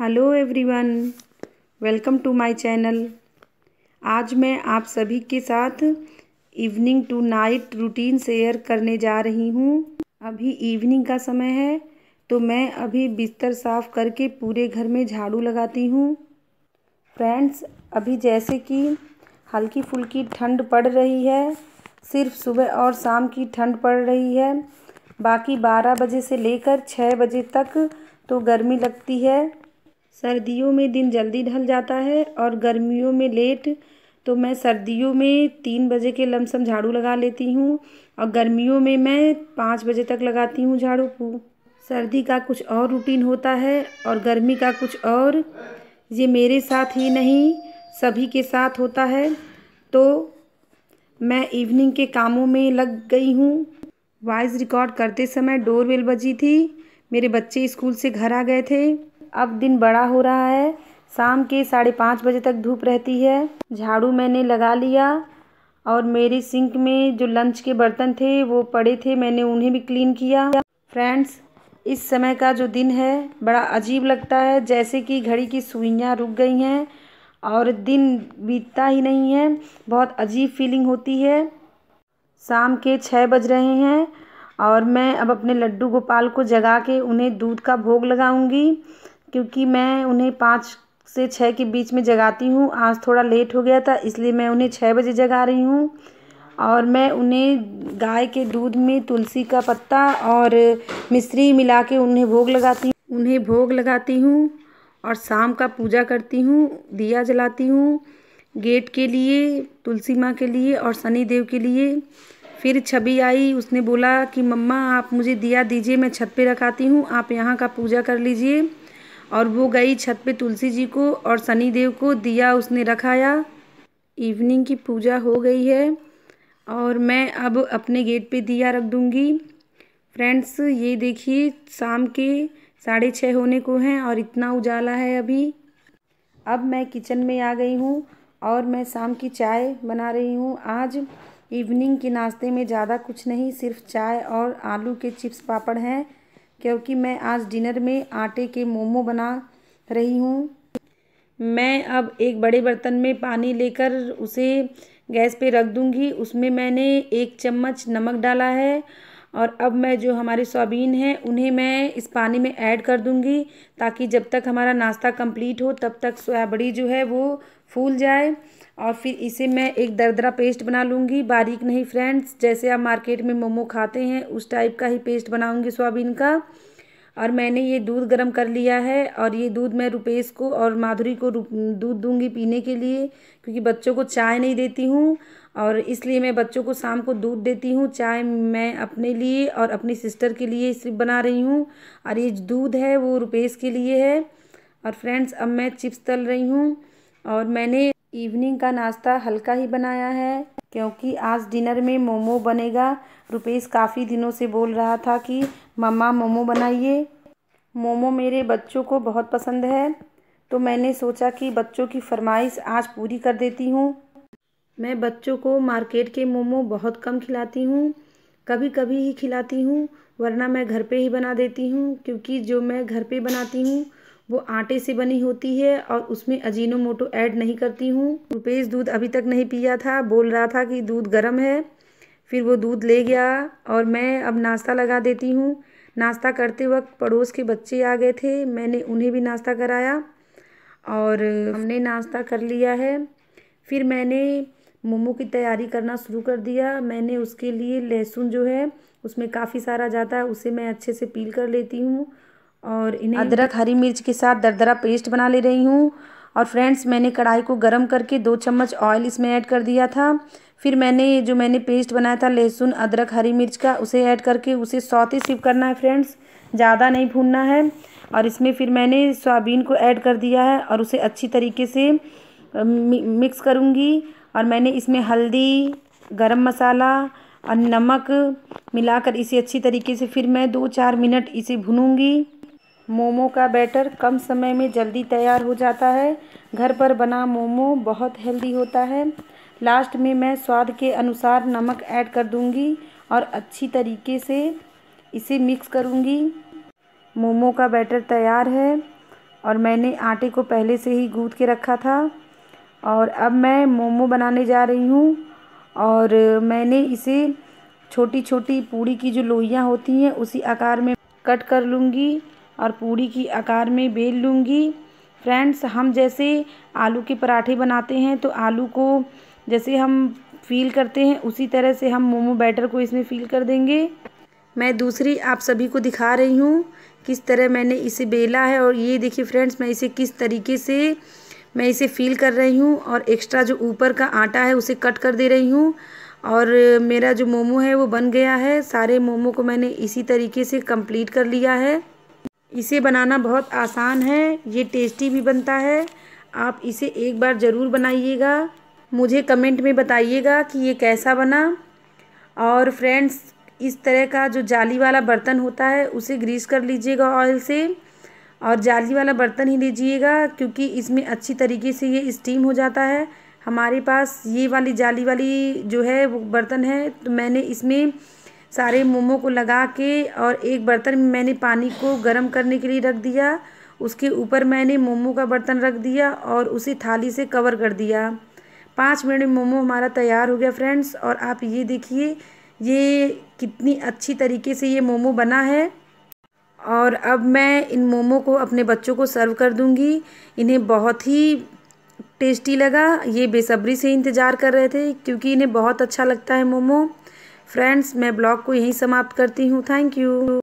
hello everyone welcome to my channel आज मैं आप सभी के साथ evening to night routine share करने जा रही हूँ अभी इवनिंग का समय है तो मैं अभी बिस्तर साफ़ करके पूरे घर में झाड़ू लगाती हूँ फ्रेंड्स अभी जैसे कि हल्की फुल्की ठंड पड़ रही है सिर्फ सुबह और शाम की ठंड पड़ रही है बाकी बारह बजे से लेकर छः बजे तक तो गर्मी लगती है सर्दियों में दिन जल्दी ढल जाता है और गर्मियों में लेट तो मैं सर्दियों में तीन बजे के लमसम झाड़ू लगा लेती हूँ और गर्मियों में मैं पाँच बजे तक लगाती हूँ झाड़ू सर्दी का कुछ और रूटीन होता है और गर्मी का कुछ और ये मेरे साथ ही नहीं सभी के साथ होता है तो मैं इवनिंग के कामों में लग गई हूँ वॉइस रिकॉर्ड करते समय डोर बजी थी मेरे बच्चे स्कूल से घर आ गए थे अब दिन बड़ा हो रहा है शाम के साढ़े पाँच बजे तक धूप रहती है झाड़ू मैंने लगा लिया और मेरे सिंक में जो लंच के बर्तन थे वो पड़े थे मैंने उन्हें भी क्लीन किया फ्रेंड्स इस समय का जो दिन है बड़ा अजीब लगता है जैसे कि घड़ी की सुइयाँ रुक गई हैं और दिन बीतता ही नहीं है बहुत अजीब फीलिंग होती है शाम के छः बज रहे हैं और मैं अब अपने लड्डू गोपाल को जगा के उन्हें दूध का भोग लगाऊंगी क्योंकि मैं उन्हें पाँच से छः के बीच में जगाती हूँ आज थोड़ा लेट हो गया था इसलिए मैं उन्हें छः बजे जगा रही हूँ और मैं उन्हें गाय के दूध में तुलसी का पत्ता और मिश्री मिला के उन्हें भोग लगाती उन्हें भोग लगाती हूँ और शाम का पूजा करती हूँ दिया जलाती हूँ गेट के लिए तुलसी माँ के लिए और सनी देव के लिए फिर छवि आई उसने बोला कि मम्मा आप मुझे दिया दीजिए मैं छत पे रखाती हूँ आप यहाँ का पूजा कर लीजिए और वो गई छत पे तुलसी जी को और सनी देव को दिया उसने रखाया इवनिंग की पूजा हो गई है और मैं अब अपने गेट पे दिया रख दूँगी फ्रेंड्स ये देखिए शाम के साढ़े छः होने को हैं और इतना उजाला है अभी अब मैं किचन में आ गई हूँ और मैं शाम की चाय बना रही हूँ आज इवनिंग के नाश्ते में ज़्यादा कुछ नहीं सिर्फ चाय और आलू के चिप्स पापड़ हैं क्योंकि मैं आज डिनर में आटे के मोमो बना रही हूँ मैं अब एक बड़े बर्तन में पानी लेकर उसे गैस पे रख दूँगी उसमें मैंने एक चम्मच नमक डाला है और अब मैं जो हमारी सोयाबीन है उन्हें मैं इस पानी में ऐड कर दूंगी ताकि जब तक हमारा नाश्ता कंप्लीट हो तब तक सोयाबड़ी जो है वो फूल जाए और फिर इसे मैं एक दरदरा पेस्ट बना लूँगी बारीक नहीं फ्रेंड्स जैसे आप मार्केट में मोमो खाते हैं उस टाइप का ही पेस्ट बनाऊँगी सोयाबीन का और मैंने ये दूध गर्म कर लिया है और ये दूध मैं रुपेश को और माधुरी को दूध दूंगी पीने के लिए क्योंकि बच्चों को चाय नहीं देती हूँ और इसलिए मैं बच्चों को शाम को दूध देती हूँ चाय मैं अपने लिए और अपनी सिस्टर के लिए सिर्फ बना रही हूँ और ये दूध है वो रुपेश के लिए है और फ्रेंड्स अब मैं चिप्स तल रही हूँ और मैंने इवनिंग का नाश्ता हल्का ही बनाया है क्योंकि आज डिनर में मोमो बनेगा रुपेश काफ़ी दिनों से बोल रहा था कि मम्मा मोमो बनाइए मोमो मेरे बच्चों को बहुत पसंद है तो मैंने सोचा कि बच्चों की फरमाइश आज पूरी कर देती हूँ मैं बच्चों को मार्केट के मोमो बहुत कम खिलाती हूँ कभी कभी ही खिलाती हूँ वरना मैं घर पे ही बना देती हूँ क्योंकि जो मैं घर पे बनाती हूँ वो आटे से बनी होती है और उसमें अजीनो मोटो ऐड नहीं करती हूँ रुपेश दूध अभी तक नहीं पिया था बोल रहा था कि दूध गर्म है फिर वो दूध ले गया और मैं अब नाश्ता लगा देती हूँ नाश्ता करते वक्त पड़ोस के बच्चे आ गए थे मैंने उन्हें भी नाश्ता कराया और हमने नाश्ता कर लिया है फिर मैंने मोमो की तैयारी करना शुरू कर दिया मैंने उसके लिए लहसुन जो है उसमें काफ़ी सारा जाता है उसे मैं अच्छे से पील कर लेती हूँ और इन्हें अदरक हरी मिर्च के साथ दरदरा पेस्ट बना ले रही हूँ और फ्रेंड्स मैंने कढ़ाई को गर्म करके दो चम्मच ऑयल इसमें ऐड कर दिया था फिर मैंने जो मैंने पेस्ट बनाया था लहसुन अदरक हरी मिर्च का उसे ऐड करके उसे सौते सिप करना है फ्रेंड्स ज़्यादा नहीं भूनना है और इसमें फिर मैंने सोयाबीन को ऐड कर दिया है और उसे अच्छी तरीके से मिक्स करूँगी और मैंने इसमें हल्दी गरम मसाला और नमक मिलाकर इसे अच्छी तरीके से फिर मैं दो चार मिनट इसे भुनूंगी मोमो का बैटर कम समय में जल्दी तैयार हो जाता है घर पर बना मोमो बहुत हेल्दी होता है लास्ट में मैं स्वाद के अनुसार नमक ऐड कर दूंगी और अच्छी तरीके से इसे मिक्स करूंगी मोमो का बैटर तैयार है और मैंने आटे को पहले से ही गूँद के रखा था और अब मैं मोमो बनाने जा रही हूँ और मैंने इसे छोटी छोटी पूड़ी की जो लोहियाँ होती हैं उसी आकार में कट कर लूँगी और पूड़ी की आकार में बेल लूँगी फ्रेंड्स हम जैसे आलू के पराठे बनाते हैं तो आलू को जैसे हम फील करते हैं उसी तरह से हम मोमो बैटर को इसमें फील कर देंगे मैं दूसरी आप सभी को दिखा रही हूँ किस तरह मैंने इसे बेला है और ये देखिए फ्रेंड्स मैं इसे किस तरीके से मैं इसे फील कर रही हूँ और एक्स्ट्रा जो ऊपर का आटा है उसे कट कर दे रही हूँ और मेरा जो मोमो है वो बन गया है सारे मोमो को मैंने इसी तरीके से कंप्लीट कर लिया है इसे बनाना बहुत आसान है ये टेस्टी भी बनता है आप इसे एक बार ज़रूर बनाइएगा मुझे कमेंट में बताइएगा कि ये कैसा बना और फ्रेंड्स इस तरह का जो जाली वाला बर्तन होता है उसे ग्रीस कर लीजिएगा ऑयल से और जाली वाला बर्तन ही लीजिएगा क्योंकि इसमें अच्छी तरीके से ये स्टीम हो जाता है हमारे पास ये वाली जाली वाली जो है वो बर्तन है तो मैंने इसमें सारे मोमो को लगा के और एक बर्तन में मैंने पानी को गर्म करने के लिए रख दिया उसके ऊपर मैंने मोमो का बर्तन रख दिया और उसे थाली से कवर कर दिया पाँच मिनट में मोमो हमारा तैयार हो गया फ्रेंड्स और आप ये देखिए ये कितनी अच्छी तरीके से ये मोमो बना है और अब मैं इन मोमो को अपने बच्चों को सर्व कर दूंगी इन्हें बहुत ही टेस्टी लगा ये बेसब्री से इंतज़ार कर रहे थे क्योंकि इन्हें बहुत अच्छा लगता है मोमो फ्रेंड्स मैं ब्लॉग को यहीं समाप्त करती हूँ थैंक यू